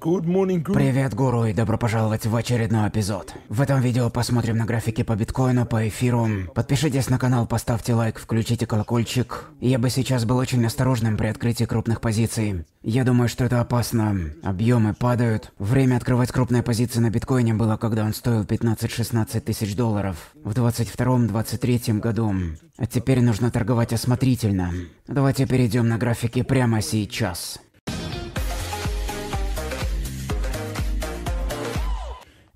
Good morning, good... Привет, гуру, и добро пожаловать в очередной эпизод. В этом видео посмотрим на графики по биткоину, по эфиру. Подпишитесь на канал, поставьте лайк, включите колокольчик. Я бы сейчас был очень осторожным при открытии крупных позиций. Я думаю, что это опасно. Объемы падают. Время открывать крупные позиции на биткоине было, когда он стоил 15-16 тысяч долларов. В 22-23 году. А теперь нужно торговать осмотрительно. Давайте перейдем на графики прямо сейчас.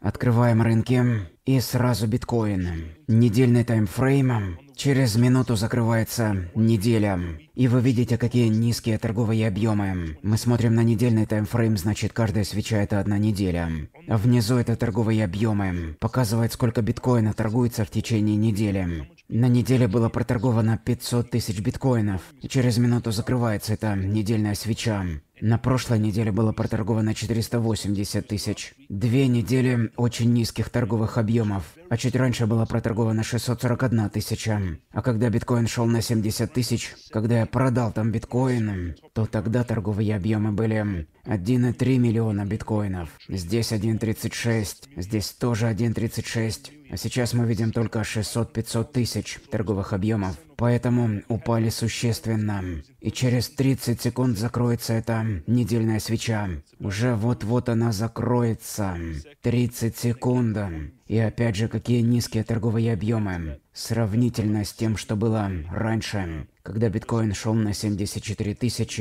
Открываем рынки и сразу биткоин. Недельный таймфрейм. Через минуту закрывается неделя. И вы видите, какие низкие торговые объемы. Мы смотрим на недельный таймфрейм, значит каждая свеча это одна неделя. А внизу это торговые объемы. Показывает, сколько биткоина торгуется в течение недели. На неделе было проторговано 500 тысяч биткоинов. И через минуту закрывается эта недельная свеча. На прошлой неделе было проторговано 480 тысяч. Две недели очень низких торговых объемов. А чуть раньше было проторговано 641 тысяча. А когда биткоин шел на 70 тысяч, когда я продал там биткоины, то тогда торговые объемы были 1,3 миллиона биткоинов. Здесь 1,36, здесь тоже 1,36. А сейчас мы видим только 600-500 тысяч торговых объемов, поэтому упали существенно. И через 30 секунд закроется эта недельная свеча. Уже вот-вот она закроется. 30 секунд. И опять же, какие низкие торговые объемы. Сравнительно с тем, что было раньше, когда биткоин шел на 74 тысячи,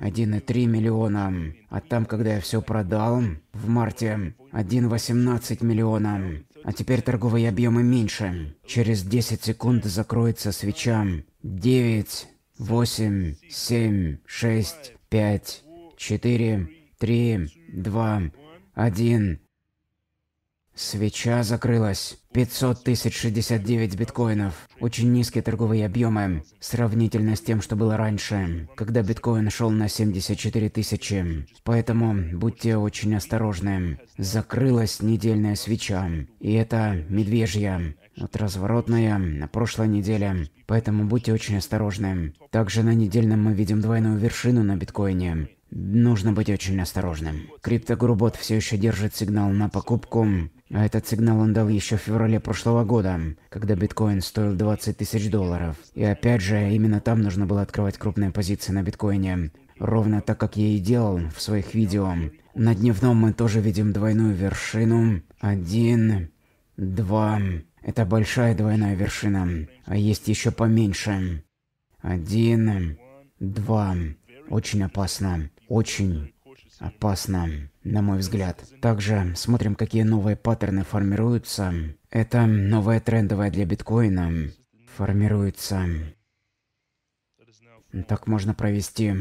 1,3 миллиона. А там, когда я все продал, в марте 1,18 миллиона. А теперь торговые объемы меньше. Через 10 секунд закроется свеча. 9, 8, 7, 6, 5, 4, 3, 2, 1. Свеча закрылась. 500 тысяч 69 биткоинов. Очень низкие торговые объемы, сравнительно с тем, что было раньше, когда биткоин шел на 74 тысячи. Поэтому будьте очень осторожны. Закрылась недельная свеча. И это медвежья. Вот разворотная на прошлой неделе, поэтому будьте очень осторожны. Также на недельном мы видим двойную вершину на биткоине. Нужно быть очень осторожным. Криптогрубот все еще держит сигнал на покупку, а этот сигнал он дал еще в феврале прошлого года, когда биткоин стоил 20 тысяч долларов. И опять же, именно там нужно было открывать крупные позиции на биткоине. Ровно так, как я и делал в своих видео. На дневном мы тоже видим двойную вершину. Один, два. Это большая двойная вершина. А есть еще поменьше. Один, два. Очень опасно. Очень. Опасно, на мой взгляд. Также смотрим, какие новые паттерны формируются. Это новая трендовая для биткоина. Формируется. Так можно провести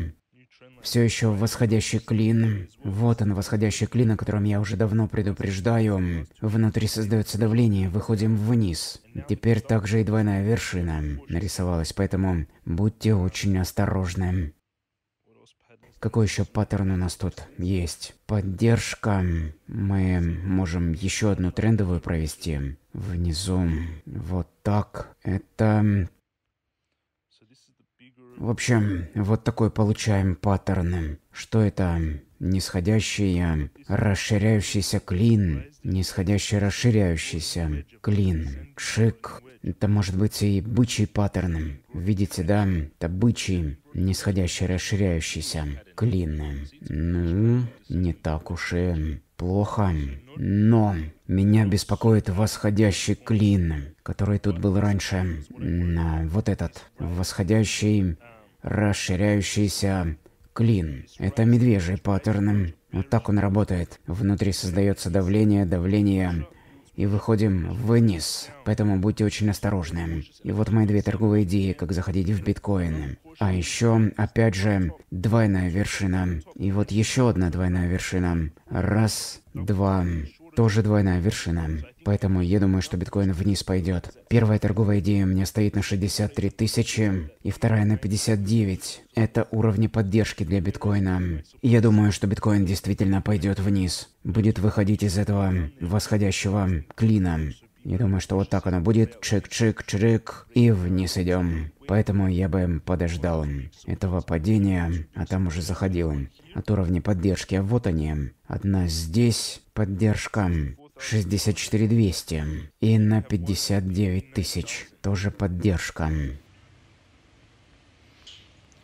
все еще восходящий клин. Вот он, восходящий клин, о котором я уже давно предупреждаю. Внутри создается давление, выходим вниз. Теперь также и двойная вершина нарисовалась, поэтому будьте очень осторожны. Какой еще паттерн у нас тут есть? Поддержка. Мы можем еще одну трендовую провести. Внизу. Вот так. Это... В общем, вот такой получаем паттерн. Что это? нисходящий, расширяющийся клин, нисходящий, расширяющийся клин, чик, Это может быть и бычий паттерн. Видите, да? Это бычий, нисходящий, расширяющийся клин. Ну, не так уж и плохо. Но меня беспокоит восходящий клин, который тут был раньше. Вот этот восходящий, расширяющийся Клин. Это медвежий паттерн. Вот так он работает. Внутри создается давление, давление и выходим вниз. Поэтому будьте очень осторожны. И вот мои две торговые идеи, как заходить в биткоин. А еще, опять же, двойная вершина. И вот еще одна двойная вершина. Раз, два, тоже двойная вершина. Поэтому я думаю, что биткоин вниз пойдет. Первая торговая идея у меня стоит на 63 тысячи, и вторая на 59. Это уровни поддержки для биткоина. И я думаю, что биткоин действительно пойдет вниз. Будет выходить из этого восходящего клина. Не думаю, что вот так оно будет. Чик-чик-чирик. И вниз идем. Поэтому я бы подождал этого падения, а там уже заходил. От уровня поддержки, а вот они. Одна здесь поддержка. 64 200. И на 59 тысяч. Тоже поддержка.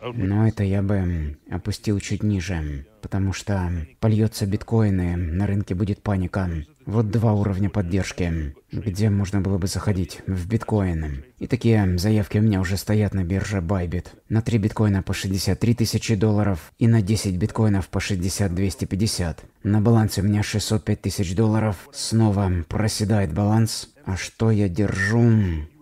Но это я бы опустил чуть ниже, потому что польется биткоины, на рынке будет паника. Вот два уровня поддержки, где можно было бы заходить в биткоин. И такие заявки у меня уже стоят на бирже Bybit. На 3 биткоина по 63 тысячи долларов и на 10 биткоинов по 60 250. На балансе у меня 605 тысяч долларов. Снова проседает баланс. А что я держу?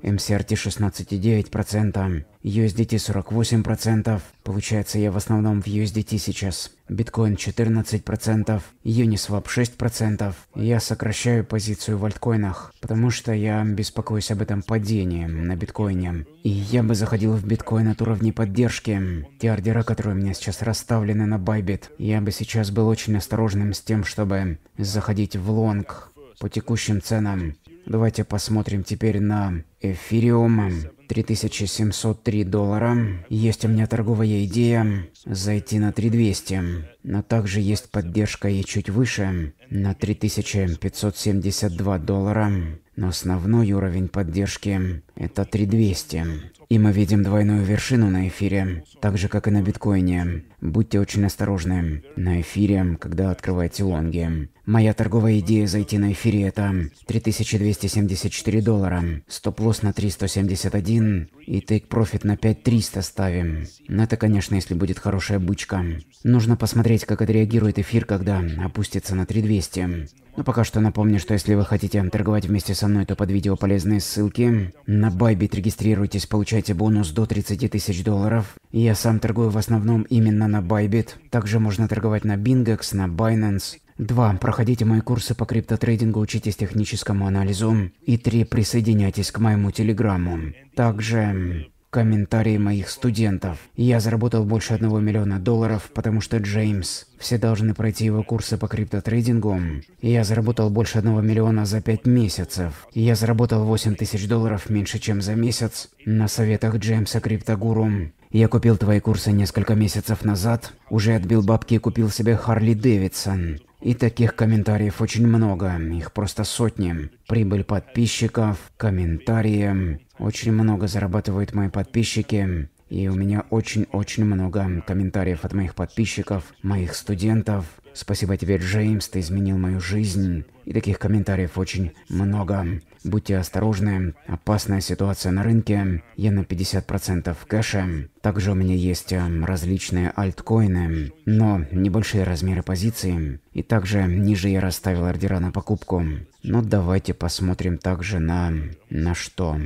MCRT 16,9%, USDT 48%, получается я в основном в USDT сейчас, биткоин 14%, Uniswap 6%. Я сокращаю позицию в альткоинах, потому что я беспокоюсь об этом падении на биткоине. И я бы заходил в биткоин от уровней поддержки. Те ордера, которые у меня сейчас расставлены на Bybit, я бы сейчас был очень осторожным с тем, чтобы заходить в лонг по текущим ценам. Давайте посмотрим теперь на эфириум. 3703 доллара. Есть у меня торговая идея зайти на 3200. Но также есть поддержка и чуть выше, на 3572 доллара. Но основной уровень поддержки – это 3200. И мы видим двойную вершину на эфире, так же как и на биткоине. Будьте очень осторожны на эфире, когда открываете лонги. Моя торговая идея зайти на эфире это 3274 доллара, стоп-лосс на 371 и тейк-профит на 5300 ставим. Это, конечно, если будет хорошая бычка. Нужно посмотреть, как отреагирует эфир, когда опустится на 3200. Но пока что напомню, что если вы хотите торговать вместе со мной, то под видео полезные ссылки. На Байбит регистрируйтесь, получайте бонус до 30 тысяч долларов. Я сам торгую в основном именно на Байбит. Также можно торговать на Bingex, на Binance 2. Проходите мои курсы по криптотрейдингу, учитесь техническому анализу. И 3. Присоединяйтесь к моему телеграмму. Также комментарии моих студентов. Я заработал больше 1 миллиона долларов, потому что Джеймс. Все должны пройти его курсы по криптотрейдингу. Я заработал больше 1 миллиона за 5 месяцев. Я заработал 8 тысяч долларов меньше, чем за месяц на советах Джеймса Криптогуру. Я купил твои курсы несколько месяцев назад, уже отбил бабки и купил себе Харли Дэвидсон. И таких комментариев очень много, их просто сотни. Прибыль подписчиков, комментарии. Очень много зарабатывают мои подписчики. И у меня очень-очень много комментариев от моих подписчиков, моих студентов, Спасибо тебе, Джеймс, ты изменил мою жизнь. И таких комментариев очень много. Будьте осторожны, опасная ситуация на рынке. Я на 50% кэша. Также у меня есть эм, различные альткоины, но небольшие размеры позиции. И также ниже я расставил ордера на покупку. Но давайте посмотрим также на... на что?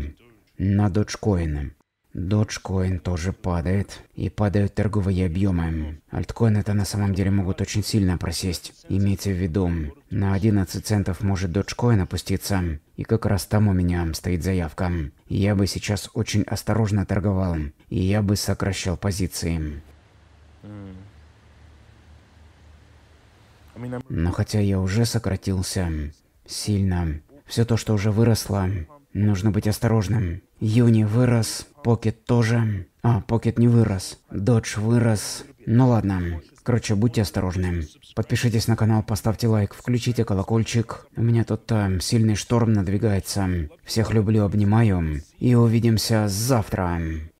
На доджкоины. Доджкоин тоже падает. И падают торговые объемы. Альткоины это на самом деле могут очень сильно просесть. Имейте в виду, на 11 центов может Доджкоин опуститься. И как раз там у меня стоит заявка. Я бы сейчас очень осторожно торговал. И я бы сокращал позиции. Но хотя я уже сократился сильно, все то, что уже выросло, нужно быть осторожным. Юни вырос Покет тоже. А, Покет не вырос. Додж вырос. Ну ладно. Короче, будьте осторожны. Подпишитесь на канал, поставьте лайк, включите колокольчик. У меня тут э, сильный шторм надвигается. Всех люблю, обнимаю. И увидимся завтра.